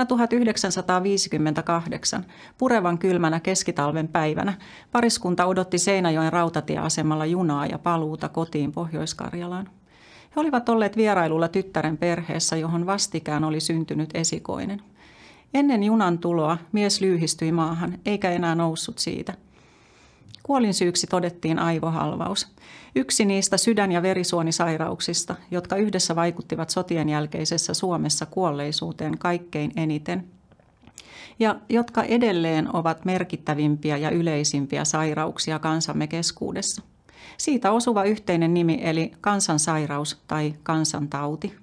Vuonna 1958 purevan kylmänä keskitalven päivänä pariskunta odotti Seinäjoen rautatieasemalla junaa ja paluuta kotiin Pohjois-Karjalaan. He olivat olleet vierailulla tyttären perheessä, johon vastikään oli syntynyt esikoinen. Ennen junan tuloa mies lyyhistyi maahan, eikä enää noussut siitä – Kuolinsyyksi todettiin aivohalvaus. Yksi niistä sydän- ja verisuonisairauksista, jotka yhdessä vaikuttivat sotien jälkeisessä Suomessa kuolleisuuteen kaikkein eniten – ja jotka edelleen ovat merkittävimpiä ja yleisimpiä sairauksia kansamme keskuudessa. Siitä osuva yhteinen nimi eli kansansairaus tai kansantauti.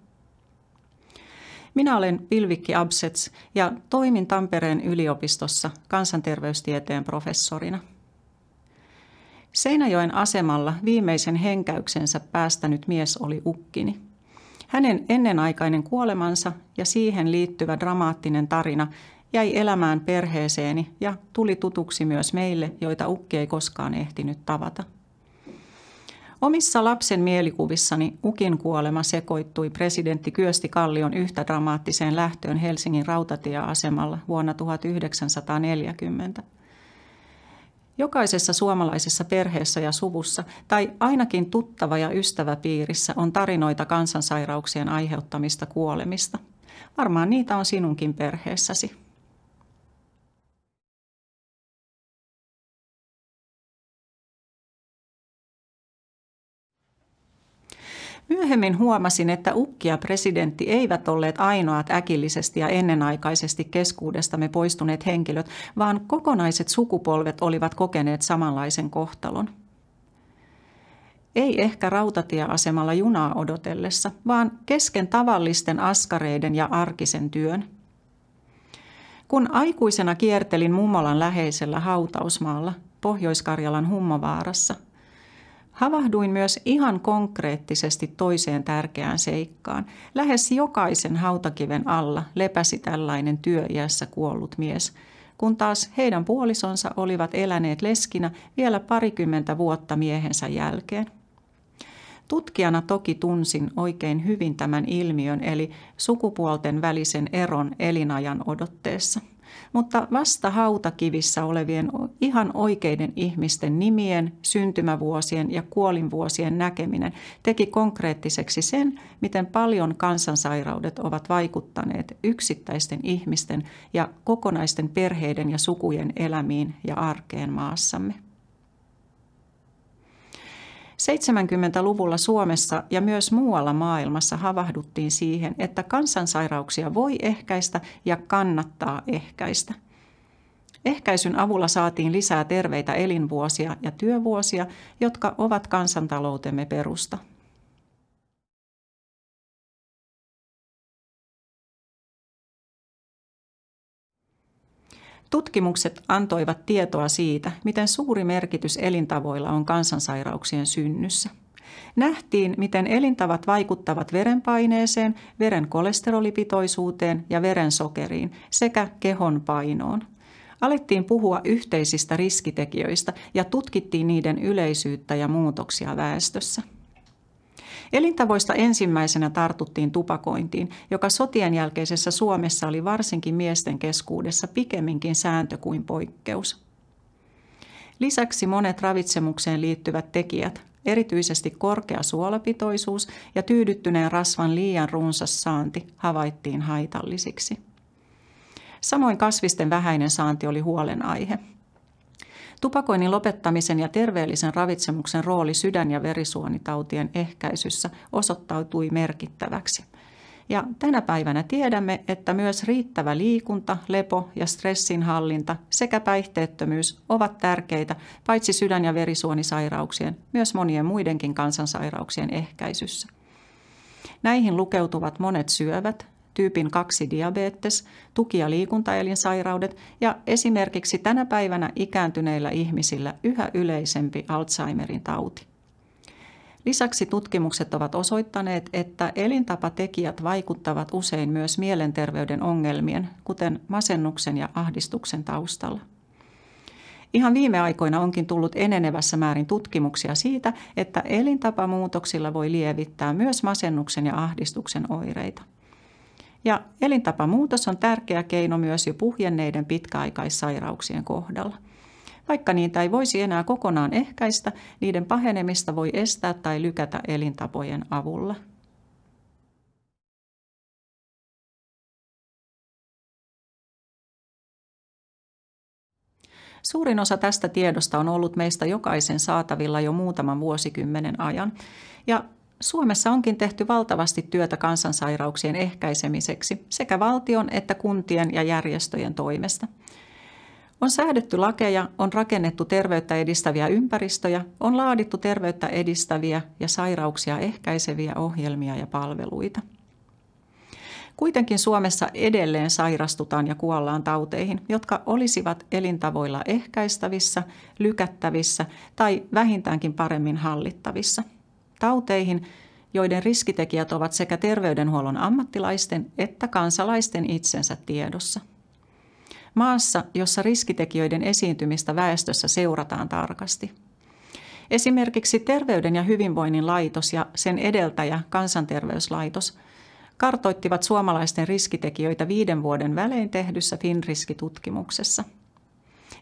Minä olen Pilvikki Absets ja toimin Tampereen yliopistossa kansanterveystieteen professorina. Seinäjoen asemalla viimeisen henkäyksensä päästänyt mies oli ukkini. Hänen ennenaikainen kuolemansa ja siihen liittyvä dramaattinen tarina jäi elämään perheeseeni ja tuli tutuksi myös meille, joita ukki ei koskaan ehtinyt tavata. Omissa lapsen mielikuvissani Ukin kuolema sekoittui presidentti Kyösti Kallion yhtä dramaattiseen lähtöön Helsingin rautatieasemalla vuonna 1940. Jokaisessa suomalaisessa perheessä ja suvussa tai ainakin tuttava ja ystäväpiirissä on tarinoita kansansairauksien aiheuttamista kuolemista. Varmaan niitä on sinunkin perheessäsi. Myöhemmin huomasin, että ukki ja presidentti eivät olleet ainoat äkillisesti ja ennenaikaisesti keskuudestamme poistuneet henkilöt, vaan kokonaiset sukupolvet olivat kokeneet samanlaisen kohtalon. Ei ehkä rautatieasemalla junaa odotellessa, vaan kesken tavallisten askareiden ja arkisen työn – kun aikuisena kiertelin mummolan läheisellä hautausmaalla Pohjois-Karjalan Hummovaarassa, Havahduin myös ihan konkreettisesti toiseen tärkeään seikkaan. Lähes jokaisen hautakiven alla lepäsi tällainen työiässä kuollut mies, kun taas heidän puolisonsa olivat eläneet leskinä vielä parikymmentä vuotta miehensä jälkeen. Tutkijana toki tunsin oikein hyvin tämän ilmiön eli sukupuolten välisen eron elinajan odotteessa – mutta vasta hautakivissä olevien ihan oikeiden ihmisten nimien, syntymävuosien ja kuolinvuosien näkeminen teki konkreettiseksi sen, miten paljon kansansairaudet ovat vaikuttaneet yksittäisten ihmisten ja kokonaisten perheiden ja sukujen elämiin ja arkeen maassamme. 70-luvulla Suomessa ja myös muualla maailmassa havahduttiin siihen, että kansansairauksia voi ehkäistä ja kannattaa ehkäistä. Ehkäisyn avulla saatiin lisää terveitä elinvuosia ja työvuosia, jotka ovat kansantaloutemme perusta. Tutkimukset antoivat tietoa siitä, miten suuri merkitys elintavoilla on kansansairauksien synnyssä. Nähtiin, miten elintavat vaikuttavat verenpaineeseen, veren kolesterolipitoisuuteen ja veren sokeriin sekä kehon painoon. Alettiin puhua yhteisistä riskitekijöistä ja tutkittiin niiden yleisyyttä ja muutoksia väestössä. Elintavoista ensimmäisenä tartuttiin tupakointiin, joka sotien jälkeisessä Suomessa oli varsinkin miesten keskuudessa pikemminkin sääntö kuin poikkeus. Lisäksi monet ravitsemukseen liittyvät tekijät, erityisesti korkea suolapitoisuus ja tyydyttyneen rasvan liian runsas saanti, havaittiin haitallisiksi. Samoin kasvisten vähäinen saanti oli huolenaihe – Tupakoinnin lopettamisen ja terveellisen ravitsemuksen rooli sydän- ja verisuonitautien ehkäisyssä osoittautui merkittäväksi. Ja tänä päivänä tiedämme, että myös riittävä liikunta, lepo ja stressinhallinta sekä päihteettömyys ovat tärkeitä paitsi sydän- ja verisuonisairauksien, myös monien muidenkin kansansairauksien ehkäisyssä. Näihin lukeutuvat monet syövät, tyypin 2 diabetes, tuki- ja liikuntaelinsairaudet ja esimerkiksi tänä päivänä ikääntyneillä ihmisillä yhä yleisempi Alzheimerin tauti. Lisäksi tutkimukset ovat osoittaneet, että elintapatekijät vaikuttavat usein myös mielenterveyden ongelmien, kuten masennuksen ja ahdistuksen taustalla. Ihan viime aikoina onkin tullut enenevässä määrin tutkimuksia siitä, että elintapamuutoksilla voi lievittää myös masennuksen ja ahdistuksen oireita. Ja elintapamuutos on tärkeä keino myös jo puhjenneiden pitkäaikaissairauksien kohdalla. Vaikka niitä ei voisi enää kokonaan ehkäistä, niiden pahenemista voi estää tai lykätä elintapojen avulla. Suurin osa tästä tiedosta on ollut meistä jokaisen saatavilla jo muutaman vuosikymmenen ajan, ja Suomessa onkin tehty valtavasti työtä kansansairauksien ehkäisemiseksi sekä valtion että kuntien ja järjestöjen toimesta. On säädetty lakeja, on rakennettu terveyttä edistäviä ympäristöjä, on laadittu terveyttä edistäviä ja sairauksia ehkäiseviä ohjelmia ja palveluita. Kuitenkin Suomessa edelleen sairastutaan ja kuollaan tauteihin, jotka olisivat elintavoilla ehkäistävissä, lykättävissä tai vähintäänkin paremmin hallittavissa – tauteihin, joiden riskitekijät ovat sekä terveydenhuollon ammattilaisten että kansalaisten itsensä tiedossa. Maassa, jossa riskitekijöiden esiintymistä väestössä seurataan tarkasti. Esimerkiksi Terveyden ja hyvinvoinnin laitos ja sen edeltäjä Kansanterveyslaitos kartoittivat suomalaisten riskitekijöitä viiden vuoden välein tehdyssä FinRiski-tutkimuksessa –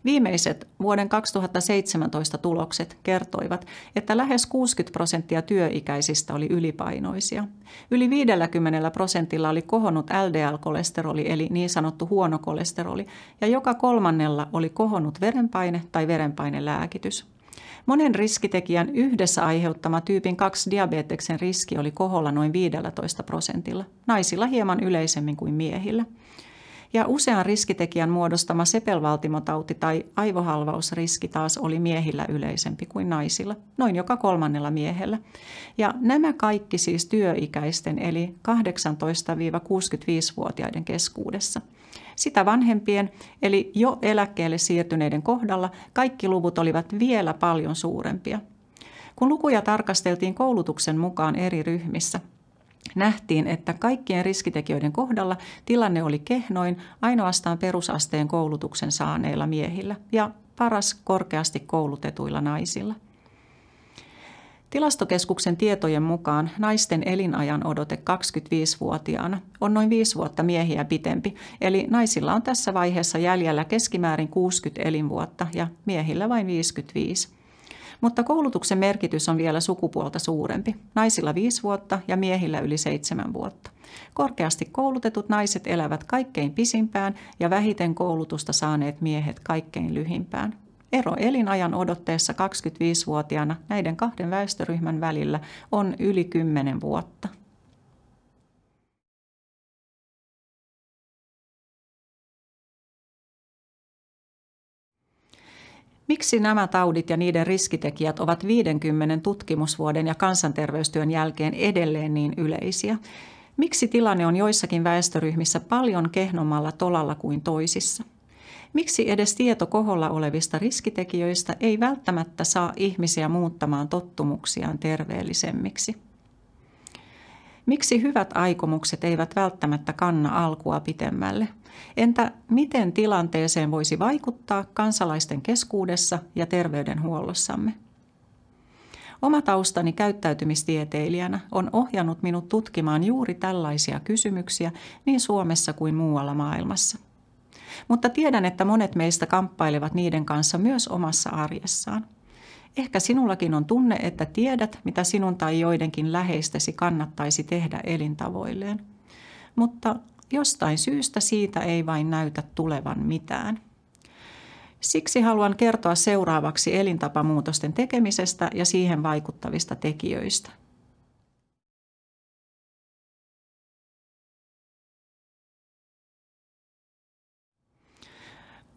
Viimeiset vuoden 2017 tulokset kertoivat, että lähes 60 prosenttia työikäisistä oli ylipainoisia. Yli 50 prosentilla oli kohonnut LDL-kolesteroli eli niin sanottu huono kolesteroli ja joka kolmannella oli kohonnut verenpaine tai verenpainelääkitys. Monen riskitekijän yhdessä aiheuttama tyypin 2 diabeteksen riski oli koholla noin 15 prosentilla, naisilla hieman yleisemmin kuin miehillä – ja usean riskitekijän muodostama sepelvaltimotauti tai aivohalvausriski taas oli miehillä yleisempi kuin naisilla, noin joka kolmannella miehellä. Ja nämä kaikki siis työikäisten eli 18-65-vuotiaiden keskuudessa. Sitä vanhempien, eli jo eläkkeelle siirtyneiden kohdalla, kaikki luvut olivat vielä paljon suurempia. Kun lukuja tarkasteltiin koulutuksen mukaan eri ryhmissä, nähtiin, että kaikkien riskitekijöiden kohdalla tilanne oli kehnoin ainoastaan perusasteen koulutuksen saaneilla miehillä ja paras korkeasti koulutetuilla naisilla. Tilastokeskuksen tietojen mukaan naisten elinajan odote 25-vuotiaana on noin 5 vuotta miehiä pitempi, eli naisilla on tässä vaiheessa jäljellä keskimäärin 60 elinvuotta ja miehillä vain 55. Mutta koulutuksen merkitys on vielä sukupuolta suurempi. Naisilla viisi vuotta ja miehillä yli seitsemän vuotta. Korkeasti koulutetut naiset elävät kaikkein pisimpään ja vähiten koulutusta saaneet miehet kaikkein lyhimpään. Ero elinajan odotteessa 25-vuotiaana näiden kahden väestöryhmän välillä on yli 10 vuotta. Miksi nämä taudit ja niiden riskitekijät ovat 50 tutkimusvuoden ja kansanterveystyön jälkeen edelleen niin yleisiä? Miksi tilanne on joissakin väestöryhmissä paljon kehnommalla tolalla kuin toisissa? Miksi edes tieto koholla olevista riskitekijöistä ei välttämättä saa ihmisiä muuttamaan tottumuksiaan terveellisemmiksi? Miksi hyvät aikomukset eivät välttämättä kanna alkua pitemmälle? Entä miten tilanteeseen voisi vaikuttaa kansalaisten keskuudessa ja terveydenhuollossamme? Oma taustani käyttäytymistieteilijänä on ohjannut minut tutkimaan juuri tällaisia kysymyksiä niin Suomessa kuin muualla maailmassa. Mutta tiedän, että monet meistä kamppailevat niiden kanssa myös omassa arjessaan – Ehkä sinullakin on tunne, että tiedät, mitä sinun tai joidenkin läheistesi kannattaisi tehdä elintavoilleen. Mutta jostain syystä siitä ei vain näytä tulevan mitään. Siksi haluan kertoa seuraavaksi elintapamuutosten tekemisestä ja siihen vaikuttavista tekijöistä –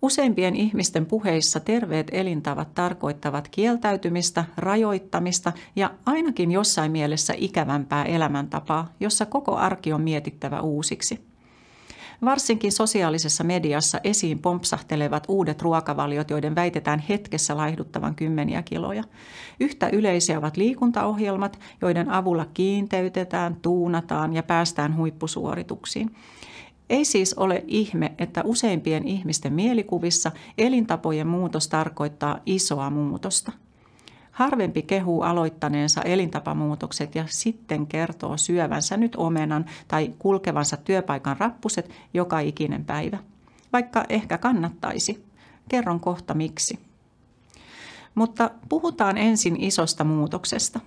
Useimpien ihmisten puheissa terveet elintavat tarkoittavat kieltäytymistä, rajoittamista ja ainakin jossain mielessä ikävämpää elämäntapaa, jossa koko arki on mietittävä uusiksi. Varsinkin sosiaalisessa mediassa esiin pompsahtelevat uudet ruokavaliot, joiden väitetään hetkessä laihduttavan kymmeniä kiloja. Yhtä yleisiä ovat liikuntaohjelmat, joiden avulla kiinteytetään, tuunataan ja päästään huippusuorituksiin. Ei siis ole ihme, että useimpien ihmisten mielikuvissa elintapojen muutos tarkoittaa isoa muutosta. Harvempi kehuu aloittaneensa elintapamuutokset ja sitten kertoo syövänsä nyt omenan tai kulkevansa työpaikan rappuset joka ikinen päivä. Vaikka ehkä kannattaisi. Kerron kohta miksi. Mutta puhutaan ensin isosta muutoksesta.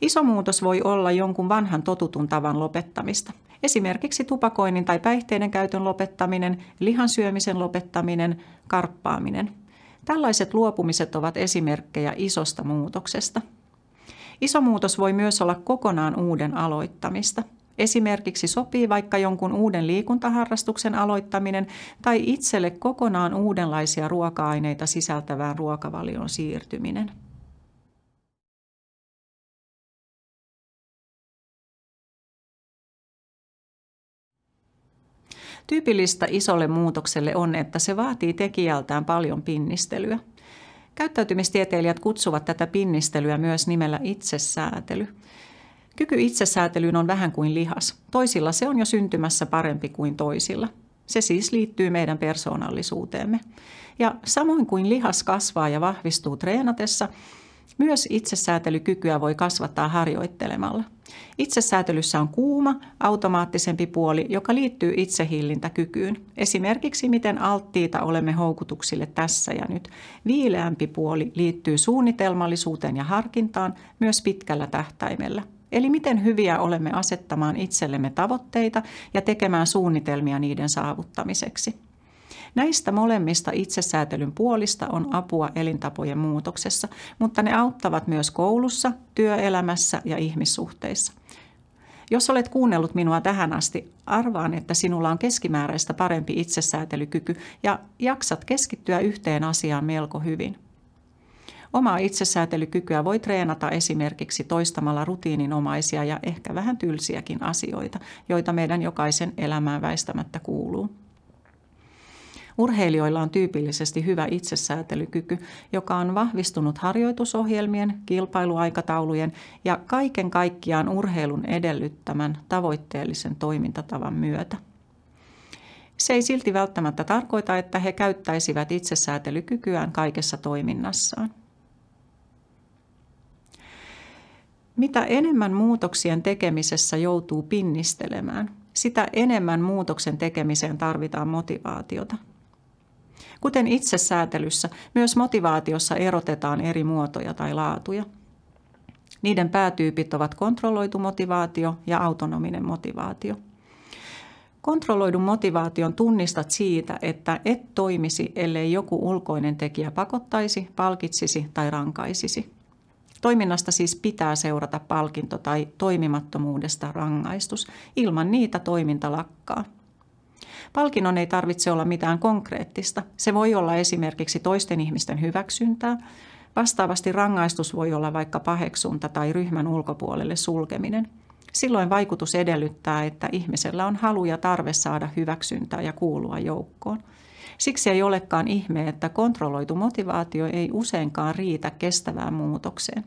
Iso muutos voi olla jonkun vanhan totutun tavan lopettamista – Esimerkiksi tupakoinnin tai päihteiden käytön lopettaminen, lihan syömisen lopettaminen, karppaaminen. Tällaiset luopumiset ovat esimerkkejä isosta muutoksesta. Iso muutos voi myös olla kokonaan uuden aloittamista. Esimerkiksi sopii vaikka jonkun uuden liikuntaharrastuksen aloittaminen tai itselle kokonaan uudenlaisia ruoka-aineita sisältävään ruokavalioon siirtyminen. Tyypillistä isolle muutokselle on, että se vaatii tekijältään paljon pinnistelyä. Käyttäytymistieteilijät kutsuvat tätä pinnistelyä myös nimellä itsesäätely. Kyky itsesäätelyyn on vähän kuin lihas. Toisilla se on jo syntymässä parempi kuin toisilla. Se siis liittyy meidän persoonallisuuteemme. Ja samoin kuin lihas kasvaa ja vahvistuu treenatessa, myös itsesäätelykykyä voi kasvattaa harjoittelemalla. Itsesäätelyssä on kuuma, automaattisempi puoli, joka liittyy itsehillintäkykyyn. Esimerkiksi miten alttiita olemme houkutuksille tässä ja nyt. Viileämpi puoli liittyy suunnitelmallisuuteen ja harkintaan myös pitkällä tähtäimellä. Eli miten hyviä olemme asettamaan itsellemme tavoitteita ja tekemään suunnitelmia niiden saavuttamiseksi. Näistä molemmista itsesäätelyn puolista on apua elintapojen muutoksessa, mutta ne auttavat myös koulussa, työelämässä ja ihmissuhteissa. Jos olet kuunnellut minua tähän asti, arvaan, että sinulla on keskimääräistä parempi itsesäätelykyky ja jaksat keskittyä yhteen asiaan melko hyvin. Omaa itsesäätelykykyä voi treenata esimerkiksi toistamalla rutiininomaisia ja ehkä vähän tylsiäkin asioita, joita meidän jokaisen elämään väistämättä kuuluu. Urheilijoilla on tyypillisesti hyvä itsesäätelykyky, joka on vahvistunut harjoitusohjelmien, kilpailuaikataulujen ja kaiken kaikkiaan urheilun edellyttämän tavoitteellisen toimintatavan myötä. Se ei silti välttämättä tarkoita, että he käyttäisivät itsesäätelykykyään kaikessa toiminnassaan. Mitä enemmän muutoksien tekemisessä joutuu pinnistelemään, sitä enemmän muutoksen tekemiseen tarvitaan motivaatiota – Kuten itsesäätelyssä, myös motivaatiossa erotetaan eri muotoja tai laatuja. Niiden päätyypit ovat kontrolloitu motivaatio ja autonominen motivaatio. Kontrolloidun motivaation tunnistat siitä, että et toimisi, ellei joku ulkoinen tekijä pakottaisi, palkitsisi tai rankaisisi. Toiminnasta siis pitää seurata palkinto tai toimimattomuudesta rangaistus. Ilman niitä toiminta lakkaa. Palkinnon ei tarvitse olla mitään konkreettista. Se voi olla esimerkiksi toisten ihmisten hyväksyntää. Vastaavasti rangaistus voi olla vaikka paheksunta tai ryhmän ulkopuolelle sulkeminen. Silloin vaikutus edellyttää, että ihmisellä on halu ja tarve saada hyväksyntää ja kuulua joukkoon. Siksi ei olekaan ihme, että kontrolloitu motivaatio ei useinkaan riitä kestävään muutokseen.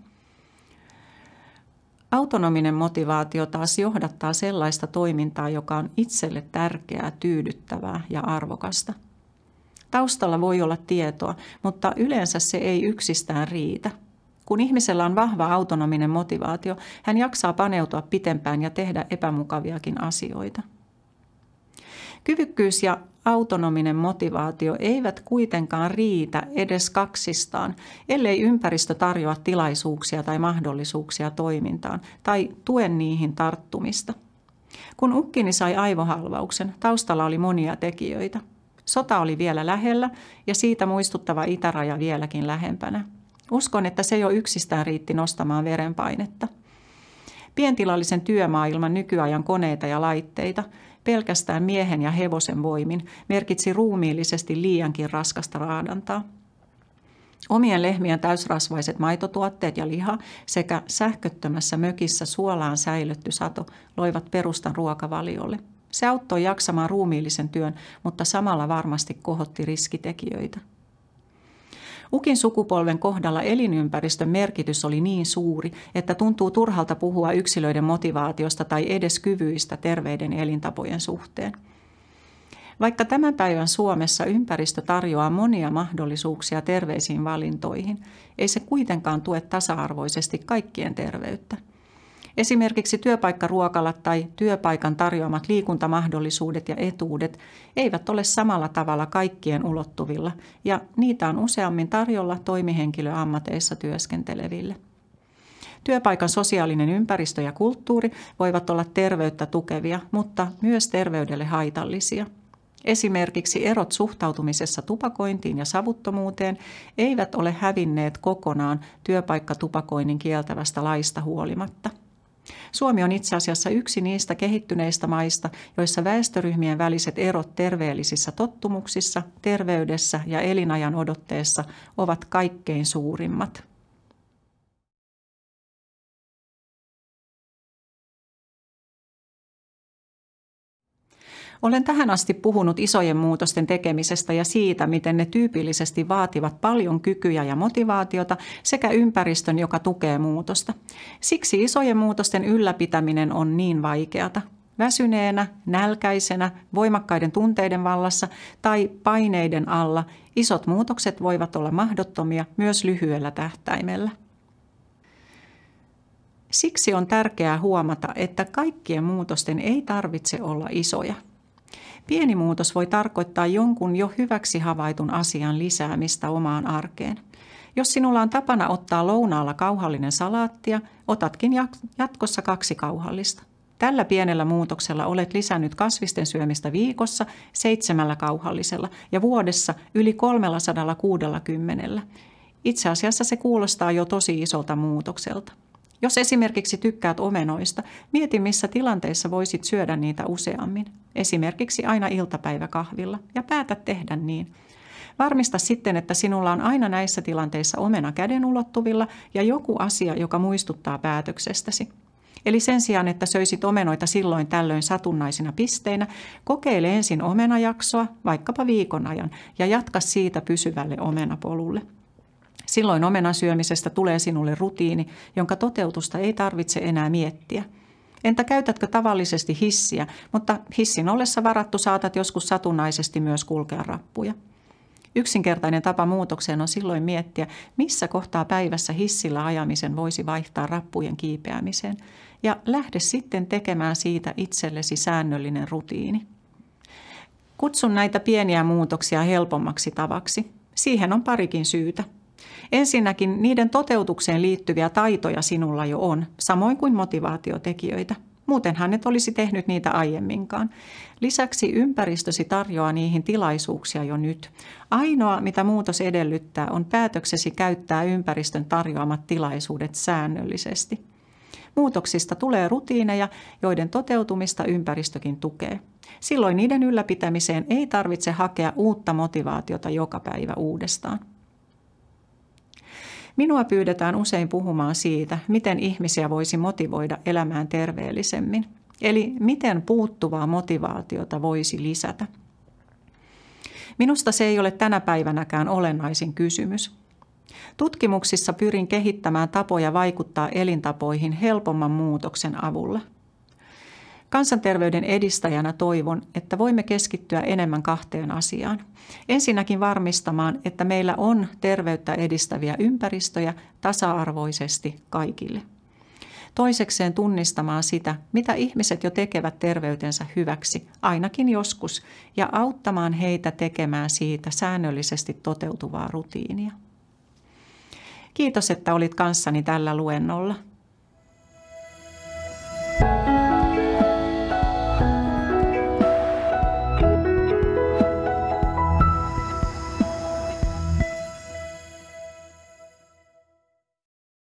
Autonominen motivaatio taas johdattaa sellaista toimintaa, joka on itselle tärkeää, tyydyttävää ja arvokasta. Taustalla voi olla tietoa, mutta yleensä se ei yksistään riitä. Kun ihmisellä on vahva autonominen motivaatio, hän jaksaa paneutua pitempään ja tehdä epämukaviakin asioita. Kyvykkyys ja autonominen motivaatio eivät kuitenkaan riitä edes kaksistaan, ellei ympäristö tarjoa tilaisuuksia tai mahdollisuuksia toimintaan tai tuen niihin tarttumista. Kun ukkini sai aivohalvauksen, taustalla oli monia tekijöitä. Sota oli vielä lähellä ja siitä muistuttava itäraja vieläkin lähempänä. Uskon, että se jo yksistään riitti nostamaan verenpainetta. Pientilallisen työmaailman nykyajan koneita ja laitteita – pelkästään miehen ja hevosen voimin merkitsi ruumiillisesti liiankin raskasta raadantaa. Omien lehmien täysrasvaiset maitotuotteet ja liha sekä sähköttömässä mökissä suolaan säilytty sato loivat perustan ruokavaliolle. Se auttoi jaksamaan ruumiillisen työn, mutta samalla varmasti kohotti riskitekijöitä. Ukin sukupolven kohdalla elinympäristön merkitys oli niin suuri, että tuntuu turhalta puhua yksilöiden motivaatiosta tai edes kyvyistä terveiden elintapojen suhteen. Vaikka tämän päivän Suomessa ympäristö tarjoaa monia mahdollisuuksia terveisiin valintoihin, ei se kuitenkaan tue tasa-arvoisesti kaikkien terveyttä. Esimerkiksi työpaikkaruokalat tai työpaikan tarjoamat liikuntamahdollisuudet ja etuudet eivät ole samalla tavalla kaikkien ulottuvilla, ja niitä on useammin tarjolla toimihenkilöammateissa työskenteleville. Työpaikan sosiaalinen ympäristö ja kulttuuri voivat olla terveyttä tukevia, mutta myös terveydelle haitallisia – Esimerkiksi erot suhtautumisessa tupakointiin ja savuttomuuteen eivät ole hävinneet kokonaan työpaikkatupakoinnin kieltävästä laista huolimatta. Suomi on itse asiassa yksi niistä kehittyneistä maista, joissa väestöryhmien väliset erot terveellisissä tottumuksissa, terveydessä ja elinajan odotteessa ovat kaikkein suurimmat. Olen tähän asti puhunut isojen muutosten tekemisestä ja siitä, miten ne tyypillisesti vaativat paljon kykyjä ja motivaatiota sekä ympäristön, joka tukee muutosta. Siksi isojen muutosten ylläpitäminen on niin vaikeata. Väsyneenä, nälkäisenä, voimakkaiden tunteiden vallassa tai paineiden alla isot muutokset voivat olla mahdottomia myös lyhyellä tähtäimellä. Siksi on tärkeää huomata, että kaikkien muutosten ei tarvitse olla isoja – Pieni muutos voi tarkoittaa jonkun jo hyväksi havaitun asian lisäämistä omaan arkeen. Jos sinulla on tapana ottaa lounaalla kauhallinen salaattia, otatkin jatkossa kaksi kauhallista. Tällä pienellä muutoksella olet lisännyt kasvisten syömistä viikossa seitsemällä kauhallisella ja vuodessa yli 360. Itse asiassa se kuulostaa jo tosi isolta muutokselta. Jos esimerkiksi tykkäät omenoista, mieti missä tilanteissa voisit syödä niitä useammin, esimerkiksi aina iltapäiväkahvilla, ja päätä tehdä niin. Varmista sitten, että sinulla on aina näissä tilanteissa omena käden ulottuvilla ja joku asia, joka muistuttaa päätöksestäsi. Eli sen sijaan, että söisit omenoita silloin tällöin satunnaisina pisteinä, kokeile ensin omenajaksoa, vaikkapa viikon ajan, ja jatka siitä pysyvälle omenapolulle. Silloin omenan syömisestä tulee sinulle rutiini, jonka toteutusta ei tarvitse enää miettiä. Entä käytätkö tavallisesti hissiä, mutta hissin ollessa varattu saatat joskus satunnaisesti myös kulkea rappuja. Yksinkertainen tapa muutokseen on silloin miettiä, missä kohtaa päivässä hissillä ajamisen voisi vaihtaa rappujen kiipeämiseen, ja lähde sitten tekemään siitä itsellesi säännöllinen rutiini. Kutsun näitä pieniä muutoksia helpommaksi tavaksi. Siihen on parikin syytä. Ensinnäkin niiden toteutukseen liittyviä taitoja sinulla jo on, samoin kuin motivaatiotekijöitä. hän et olisi tehnyt niitä aiemminkaan. Lisäksi ympäristösi tarjoaa niihin tilaisuuksia jo nyt. Ainoa, mitä muutos edellyttää, on päätöksesi käyttää ympäristön tarjoamat tilaisuudet säännöllisesti. Muutoksista tulee rutiineja, joiden toteutumista ympäristökin tukee. Silloin niiden ylläpitämiseen ei tarvitse hakea uutta motivaatiota joka päivä uudestaan. Minua pyydetään usein puhumaan siitä, miten ihmisiä voisi motivoida elämään terveellisemmin, eli miten puuttuvaa motivaatiota voisi lisätä. Minusta se ei ole tänä päivänäkään olennaisin kysymys. Tutkimuksissa pyrin kehittämään tapoja vaikuttaa elintapoihin helpomman muutoksen avulla – Kansanterveyden edistäjänä toivon, että voimme keskittyä enemmän kahteen asiaan. Ensinnäkin varmistamaan, että meillä on terveyttä edistäviä ympäristöjä tasa-arvoisesti kaikille. Toisekseen tunnistamaan sitä, mitä ihmiset jo tekevät terveytensä hyväksi, ainakin joskus, ja auttamaan heitä tekemään siitä säännöllisesti toteutuvaa rutiinia. Kiitos, että olit kanssani tällä luennolla.